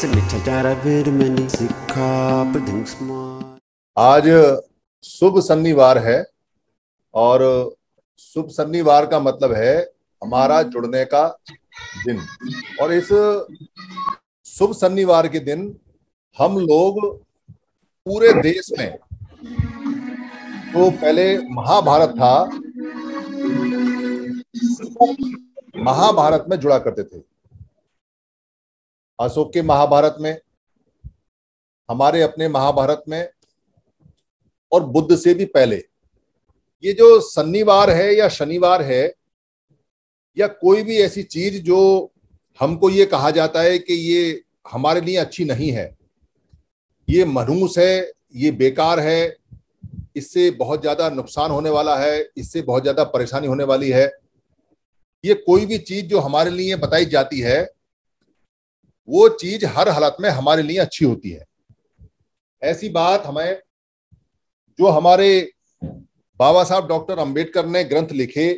आज शुभ शनिवार है और शुभ शनिवार का मतलब है हमारा हम्म। जुड़ने का दिन और इस शुभ शनिवार के दिन हम लोग पूरे देश में तो पहले महाभारत था महाभारत में जुड़ा करते थे अशोक के महाभारत में हमारे अपने महाभारत में और बुद्ध से भी पहले ये जो शनिवार है या शनिवार है या कोई भी ऐसी चीज जो हमको ये कहा जाता है कि ये हमारे लिए अच्छी नहीं है ये मनहूस है ये बेकार है इससे बहुत ज्यादा नुकसान होने वाला है इससे बहुत ज्यादा परेशानी होने वाली है ये कोई भी चीज जो हमारे लिए बताई जाती है वो चीज हर हालत में हमारे लिए अच्छी होती है ऐसी बात हमें जो हमारे बाबा साहब डॉक्टर अंबेडकर ने ग्रंथ लिखे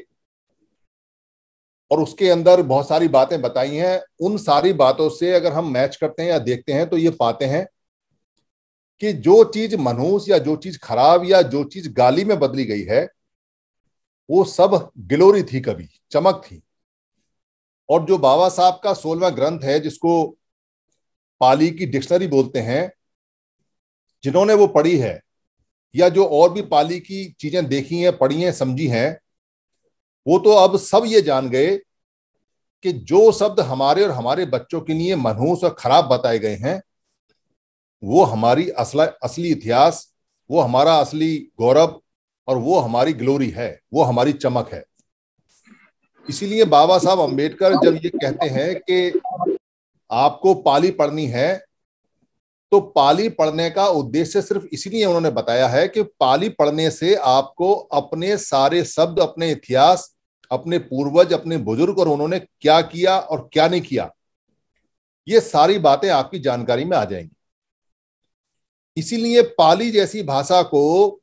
और उसके अंदर बहुत सारी बातें बताई हैं उन सारी बातों से अगर हम मैच करते हैं या देखते हैं तो ये पाते हैं कि जो चीज मनहूस या जो चीज खराब या जो चीज गाली में बदली गई है वो सब गिलोरी थी कभी चमक थी और जो बाबा साहब का सोलवा ग्रंथ है जिसको पाली की डिक्शनरी बोलते हैं जिन्होंने वो पढ़ी है या जो और भी पाली की चीजें देखी हैं पढ़ी हैं समझी हैं वो तो अब सब ये जान गए कि जो शब्द हमारे और हमारे बच्चों के लिए मनहूस और खराब बताए गए हैं वो हमारी असला असली इतिहास वो हमारा असली गौरव और वो हमारी ग्लोरी है वो हमारी चमक है इसीलिए बाबा साहब अंबेडकर जब ये कहते हैं कि आपको पाली पढ़नी है तो पाली पढ़ने का उद्देश्य सिर्फ इसीलिए उन्होंने बताया है कि पाली पढ़ने से आपको अपने सारे शब्द अपने इतिहास अपने पूर्वज अपने बुजुर्ग और उन्होंने क्या किया और क्या नहीं किया ये सारी बातें आपकी जानकारी में आ जाएंगी इसीलिए पाली जैसी भाषा को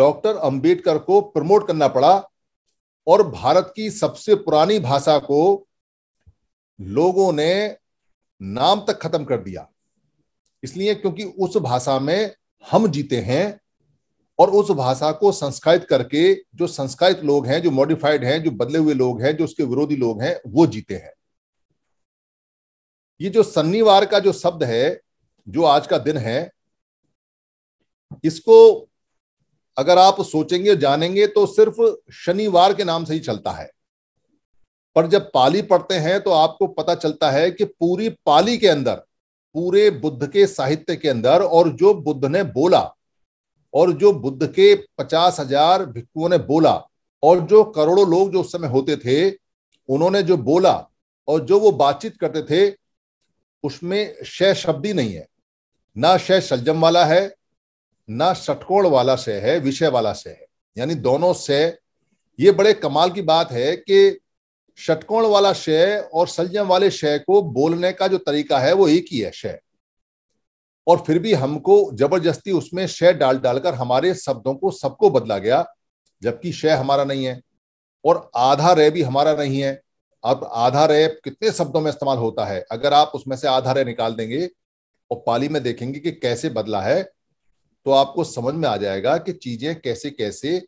डॉक्टर अंबेडकर को प्रमोट करना पड़ा और भारत की सबसे पुरानी भाषा को लोगों ने नाम तक खत्म कर दिया इसलिए क्योंकि उस भाषा में हम जीते हैं और उस भाषा को संस्कारित करके जो संस्कारित लोग हैं जो मॉडिफाइड हैं जो बदले हुए लोग हैं जो उसके विरोधी लोग हैं वो जीते हैं ये जो शनिवार का जो शब्द है जो आज का दिन है इसको अगर आप सोचेंगे जानेंगे तो सिर्फ शनिवार के नाम से ही चलता है पर जब पाली पढ़ते हैं तो आपको पता चलता है कि पूरी पाली के अंदर पूरे बुद्ध के साहित्य के अंदर और जो बुद्ध ने बोला और जो बुद्ध के पचास हजार भिक्कुओं ने बोला और जो करोड़ों लोग जो उस समय होते थे उन्होंने जो बोला और जो वो बातचीत करते थे उसमें शय शब्द ही नहीं है ना शय सलजम वाला है ना षटकोण वाला से है विषय वाला से है यानी दोनों से ये बड़े कमाल की बात है कि षटकोण वाला शय और संयम वाले शय को बोलने का जो तरीका है वो एक ही है शय और फिर भी हमको जबरदस्ती उसमें शय डाल डालकर हमारे शब्दों को सबको बदला गया जबकि शय हमारा नहीं है और आधा रे भी हमारा नहीं है अब आधा रे कितने शब्दों में इस्तेमाल होता है अगर आप उसमें से आधा रे निकाल देंगे और पाली में देखेंगे कि कैसे बदला है तो आपको समझ में आ जाएगा कि चीजें कैसे कैसे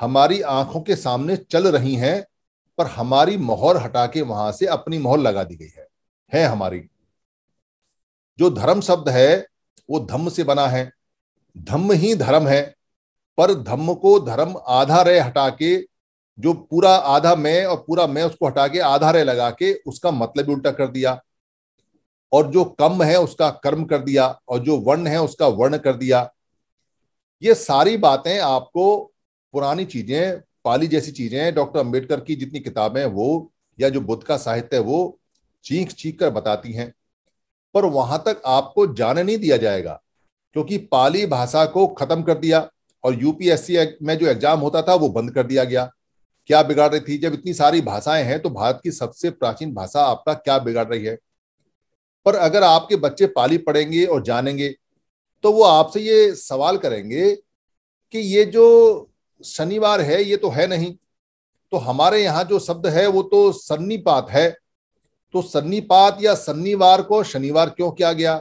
हमारी आंखों के सामने चल रही हैं पर हमारी मोहर हटा के वहां से अपनी मोहर लगा दी गई है है हमारी जो धर्म शब्द है वो धम्म से बना है धम्म ही धर्म है पर धम्म को धर्म आधा रे हटा के जो पूरा आधा मैं और पूरा मैं उसको हटा के आधा रे लगा के उसका मतलब उल्टा कर दिया और जो कम है उसका कर्म कर दिया और जो वर्ण है उसका वर्ण कर दिया ये सारी बातें आपको पुरानी चीजें पाली जैसी चीजें डॉक्टर अंबेडकर की जितनी किताबें वो या जो बुद्ध का साहित्य है वो चीख चीख कर बताती हैं पर वहां तक आपको जाने नहीं दिया जाएगा क्योंकि पाली भाषा को खत्म कर दिया और यूपीएससी में जो एग्जाम होता था वो बंद कर दिया गया क्या बिगाड़ रही थी जब इतनी सारी भाषाएं हैं तो भारत की सबसे प्राचीन भाषा आपका क्या बिगाड़ रही है पर अगर आपके बच्चे पाली पढ़ेंगे और जानेंगे तो वो आपसे ये सवाल करेंगे कि ये जो शनिवार है ये तो है नहीं तो हमारे यहाँ जो शब्द है वो तो सन्नीपात है तो सन्नीपात या शनिवार को शनिवार क्यों किया गया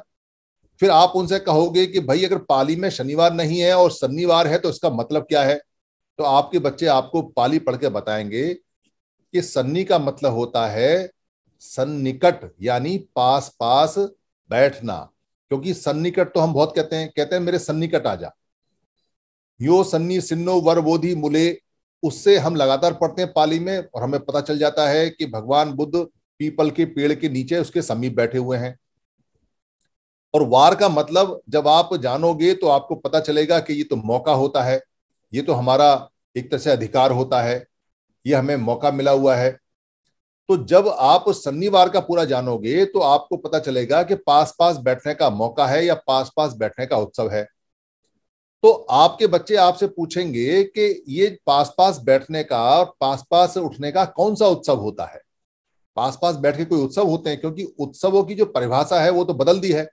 फिर आप उनसे कहोगे कि भाई अगर पाली में शनिवार नहीं है और शनिवार है तो इसका मतलब क्या है तो आपके बच्चे आपको पाली पढ़ के बताएंगे कि सन्नी का मतलब होता है सन्निकट यानी पास पास बैठना क्योंकि सन्निकट तो हम बहुत कहते हैं कहते हैं मेरे सन्निकट आ जा यो सन्नी सिन्नो वरबोधि मुले उससे हम लगातार पढ़ते हैं पाली में और हमें पता चल जाता है कि भगवान बुद्ध पीपल के पेड़ के नीचे उसके समीप बैठे हुए हैं और वार का मतलब जब आप जानोगे तो आपको पता चलेगा कि ये तो मौका होता है ये तो हमारा एक तरह से अधिकार होता है ये हमें मौका मिला हुआ है तो जब आप शनिवार का पूरा जानोगे तो आपको पता चलेगा कि पास पास बैठने का मौका है या पास पास बैठने का उत्सव है तो आपके बच्चे आपसे पूछेंगे कि ये पास पास बैठने का और पास पास उठने का कौन सा उत्सव होता है पास पास बैठ के कोई उत्सव होते हैं क्योंकि उत्सवों की जो परिभाषा है वो तो बदल दी है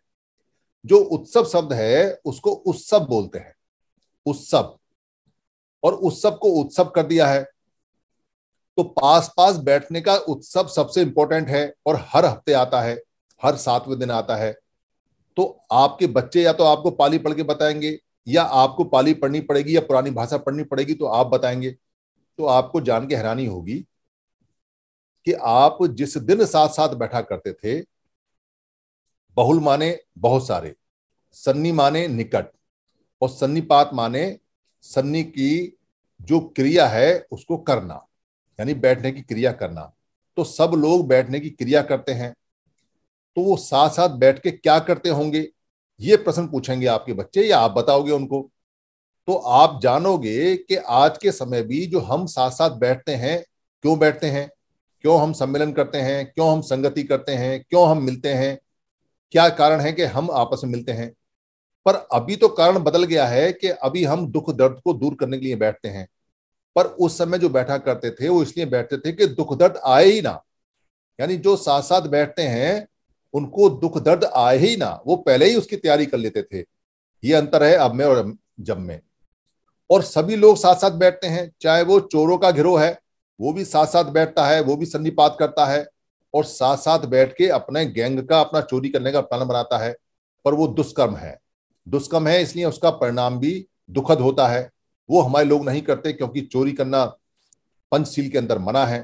जो उत्सव शब्द है उसको उत्सव बोलते हैं उत्सव और उत्सव को उत्सव कर दिया है तो पास पास बैठने का उत्सव सबसे इंपॉर्टेंट है और हर हफ्ते आता है हर सातवें दिन आता है तो आपके बच्चे या तो आपको पाली पढ़ के बताएंगे या आपको पाली पढ़नी पड़ेगी या पुरानी भाषा पढ़नी पड़ेगी तो आप बताएंगे तो आपको जान के हैरानी होगी कि आप जिस दिन साथ साथ बैठा करते थे बहुल माने बहुत सारे सन्नी माने निकट और सन्नीपात माने सन्नी की जो क्रिया है उसको करना यानी बैठने की क्रिया करना तो सब लोग बैठने की क्रिया करते हैं तो वो साथ साथ बैठ के क्या करते होंगे ये प्रश्न पूछेंगे आपके बच्चे या आप बताओगे उनको तो आप जानोगे कि आज के समय भी जो हम साथ साथ बैठते हैं क्यों बैठते हैं क्यों हम सम्मेलन करते हैं क्यों हम संगति करते हैं क्यों हम मिलते हैं क्या कारण है कि हम आपस में मिलते हैं पर अभी तो कारण बदल गया है कि अभी हम दुख दर्द को दूर करने के लिए बैठते हैं पर उस समय जो बैठा करते थे वो इसलिए बैठते थे कि दुख दर्द आए ही ना यानी जो साथ साथ बैठते हैं उनको दुख दर्द आए ही ना वो पहले ही उसकी तैयारी कर लेते थे ये अंतर है अब में और जब में और सभी लोग साथ साथ बैठते हैं चाहे वो चोरों का घिरोह है वो भी साथ साथ बैठता है वो भी संधिपात करता है और साथ साथ बैठ के अपने गैंग का अपना चोरी करने का प्लान बनाता है पर वो दुष्कर्म है दुष्कर्म है इसलिए उसका परिणाम भी दुखद होता है वो हमारे लोग नहीं करते क्योंकि चोरी करना पंचशील के अंदर मना है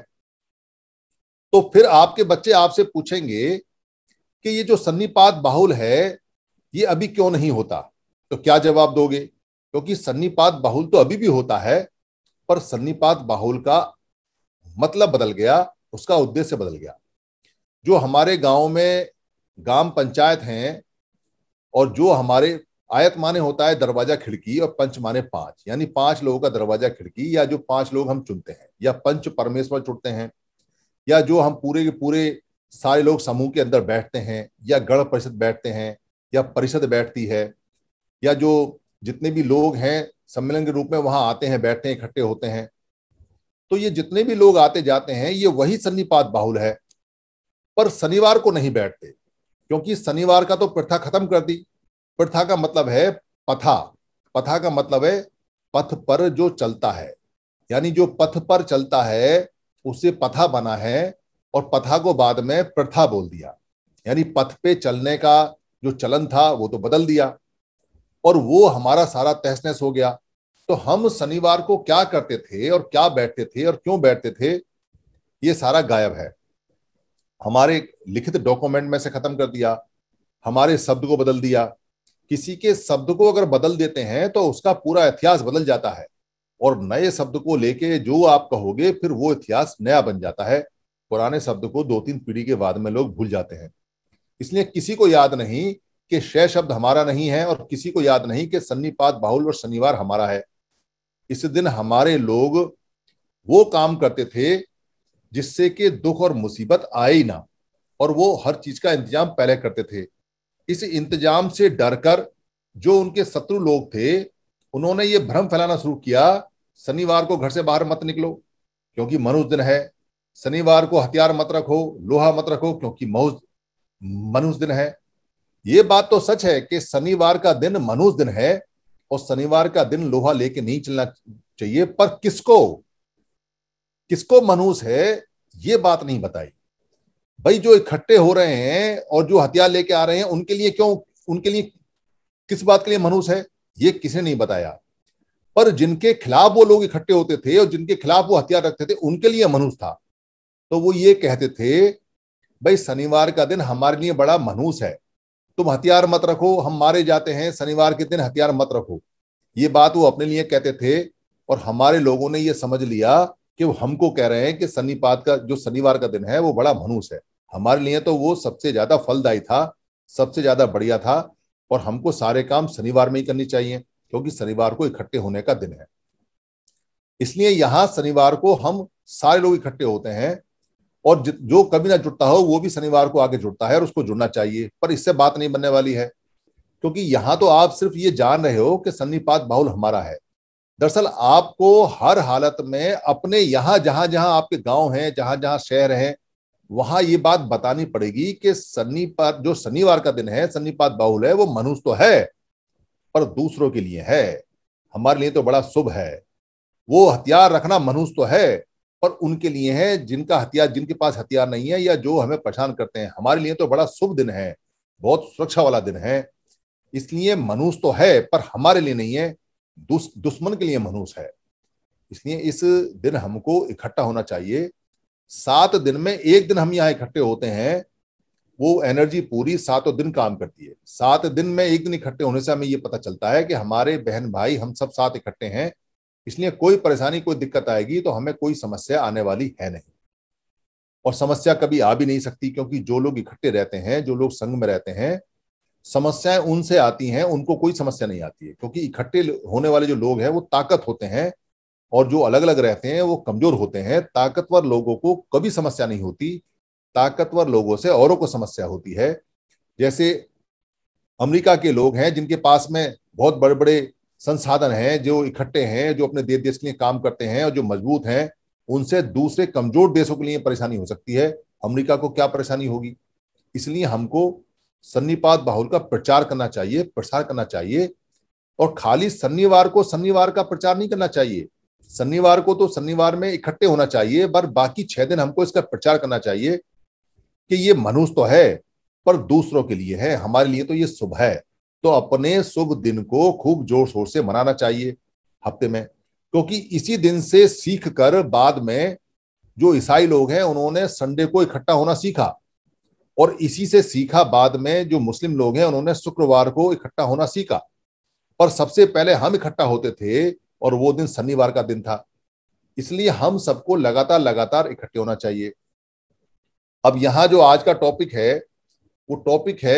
तो फिर आपके बच्चे आपसे पूछेंगे कि ये जो सन्नीपात बाहुल है ये अभी क्यों नहीं होता तो क्या जवाब दोगे क्योंकि सन्नीपात बाहुल तो अभी भी होता है पर सन्नीपात बाहुल का मतलब बदल गया उसका उद्देश्य बदल गया जो हमारे गांव में ग्राम पंचायत हैं और जो हमारे आयत माने होता है दरवाजा खिड़की और पंच माने पांच यानी पांच लोगों का दरवाजा खिड़की या जो पांच लोग हम चुनते हैं या पंच परमेश्वर चुनते हैं या जो हम पूरे के पूरे सारे लोग समूह के अंदर बैठते हैं या गढ़ परिषद बैठते हैं या परिषद बैठती है या जो जितने भी लोग हैं सम्मेलन के रूप में वहां आते हैं बैठते हैं इकट्ठे होते हैं तो ये जितने भी लोग आते जाते हैं ये वही सन्नीपात बाहुल है पर शनिवार को नहीं बैठते क्योंकि शनिवार का तो प्रथा खत्म कर दी प्रथा का मतलब है पथा पथा का मतलब है पथ पर जो चलता है यानी जो पथ पर चलता है उसे पथा बना है और पथा को बाद में प्रथा बोल दिया यानी पथ पे चलने का जो चलन था वो तो बदल दिया और वो हमारा सारा तहस हो गया तो हम शनिवार को क्या करते थे और क्या बैठते थे और क्यों बैठते थे ये सारा गायब है हमारे लिखित डॉक्यूमेंट में से खत्म कर दिया हमारे शब्द को बदल दिया किसी के शब्द को अगर बदल देते हैं तो उसका पूरा इतिहास बदल जाता है और नए शब्द को लेके जो आप कहोगे फिर वो इतिहास नया बन जाता है पुराने शब्द को दो तीन पीढ़ी के बाद में लोग भूल जाते हैं इसलिए किसी को याद नहीं कि शय शब्द हमारा नहीं है और किसी को याद नहीं कि सन्नीपात बाहुल और शनिवार हमारा है इस दिन हमारे लोग वो काम करते थे जिससे कि दुख और मुसीबत आए ही ना और वो हर चीज का इंतजाम पहले करते थे इस इंतजाम से डरकर जो उनके शत्रु लोग थे उन्होंने ये भ्रम फैलाना शुरू किया शनिवार को घर से बाहर मत निकलो क्योंकि मनुष्य दिन है शनिवार को हथियार मत रखो लोहा मत रखो क्योंकि मौज मनुष्य दिन है ये बात तो सच है कि शनिवार का दिन मनुष्य दिन है और शनिवार का दिन लोहा लेके नहीं चलना चाहिए पर किसको किसको मनुष्य है ये बात नहीं बताई भाई जो इकट्ठे हो रहे हैं और जो हथियार लेके आ रहे हैं उनके लिए क्यों उनके लिए किस बात के लिए मनुष्य है ये किसी नहीं बताया पर जिनके खिलाफ वो लोग इकट्ठे होते थे और जिनके खिलाफ वो हथियार रखते थे उनके लिए मनुष्य था तो वो ये कहते थे भाई शनिवार का दिन हमारे लिए बड़ा मनुष्य है तुम हथियार मत रखो हम मारे जाते हैं शनिवार के दिन हथियार मत रखो ये बात वो अपने लिए कहते थे और हमारे लोगों ने यह समझ लिया कि वो हमको कह रहे हैं कि सन्नीपात का जो शनिवार का दिन है वो बड़ा मनुष्य है हमारे लिए तो वो सबसे ज्यादा फलदायी था सबसे ज्यादा बढ़िया था और हमको सारे काम शनिवार में ही करनी चाहिए क्योंकि शनिवार को इकट्ठे होने का दिन है इसलिए यहाँ शनिवार को हम सारे लोग इकट्ठे होते हैं और जो कभी ना जुटता हो वो भी शनिवार को आगे जुड़ता है और उसको जुड़ना चाहिए पर इससे बात नहीं बनने वाली है क्योंकि यहाँ तो आप सिर्फ ये जान रहे हो कि सन्नीपात बाहुल हमारा है दरअसल आपको हर हालत में अपने यहां जहां जहां आपके गांव हैं जहां जहां शहर हैं वहां ये बात बतानी पड़ेगी कि शनिपात जो शनिवार का दिन है शनिपात बाहुल है वो मनुष्य तो है पर दूसरों के लिए है हमारे लिए तो बड़ा शुभ है वो हथियार रखना मनुष्य तो है पर उनके लिए है जिनका हथियार जिनके पास हथियार नहीं है या जो हमें परेशान करते हैं हमारे लिए तो बड़ा शुभ दिन है बहुत सुरक्षा वाला दिन है इसलिए मनुष्य तो है पर हमारे लिए नहीं है दुस, दुश्मन के लिए मनुष्य है इसलिए इस दिन हमको इकट्ठा होना चाहिए सात दिन में एक दिन हम यहाँ इकट्ठे होते हैं वो एनर्जी पूरी सातों दिन काम करती है सात दिन में एक दिन इकट्ठे होने से हमें ये पता चलता है कि हमारे बहन भाई हम सब साथ इकट्ठे हैं इसलिए कोई परेशानी कोई दिक्कत आएगी तो हमें कोई समस्या आने वाली है नहीं और समस्या कभी आ भी नहीं सकती क्योंकि जो लोग इकट्ठे रहते हैं जो लोग संघ में रहते हैं समस्याएं उनसे आती हैं उनको कोई समस्या नहीं आती है क्योंकि इकट्ठे होने वाले जो लोग हैं वो ताकत होते हैं और जो अलग अलग रहते हैं वो कमजोर होते हैं ताकतवर लोगों को कभी समस्या नहीं होती ताकतवर लोगों से औरों को समस्या होती है जैसे अमेरिका के लोग हैं जिनके पास में बहुत बड़े बड़े संसाधन हैं जो इकट्ठे हैं जो अपने देश देश के लिए काम करते हैं और जो मजबूत हैं उनसे दूसरे कमजोर देशों के लिए परेशानी हो सकती है अमेरिका को क्या परेशानी होगी इसलिए हमको सन्नीपात बाहुल का प्रचार करना चाहिए प्रसार करना चाहिए और खाली शनिवार को शनिवार का प्रचार नहीं करना चाहिए शनिवार को तो शनिवार में इकट्ठे होना चाहिए पर बाकी छह दिन हमको इसका प्रचार करना चाहिए कि ये मनुष्य तो है पर दूसरों के लिए है हमारे लिए तो ये शुभ है तो अपने शुभ दिन को खूब जोर शोर से मनाना चाहिए हफ्ते में क्योंकि तो इसी दिन से सीख कर बाद में जो ईसाई लोग हैं उन्होंने संडे को इकट्ठा होना सीखा और इसी से सीखा बाद में जो मुस्लिम लोग हैं उन्होंने शुक्रवार को इकट्ठा होना सीखा पर सबसे पहले हम इकट्ठा होते थे और वो दिन शनिवार का दिन था इसलिए हम सबको लगातार लगातार इकट्ठे होना चाहिए अब यहां जो आज का टॉपिक है वो टॉपिक है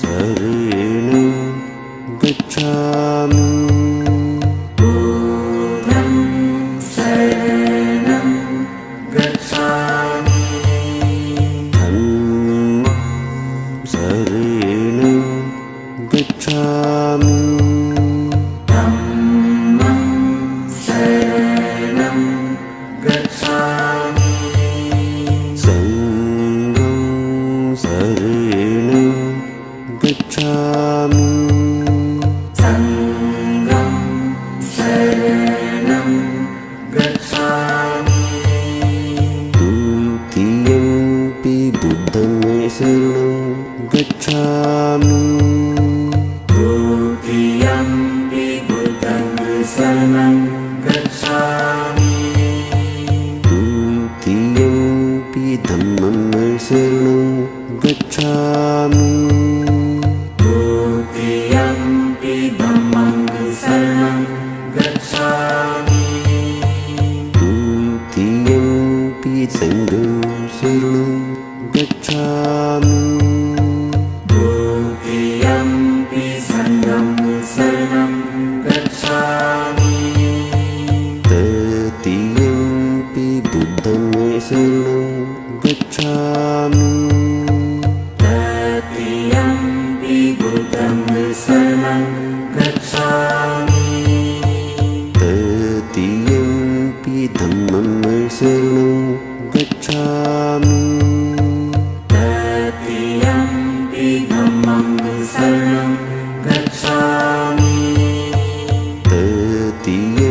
रेण गच्छामि शरेण गच्छामि शरणं गच्छ Amen. दर्षामि ततीय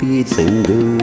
पि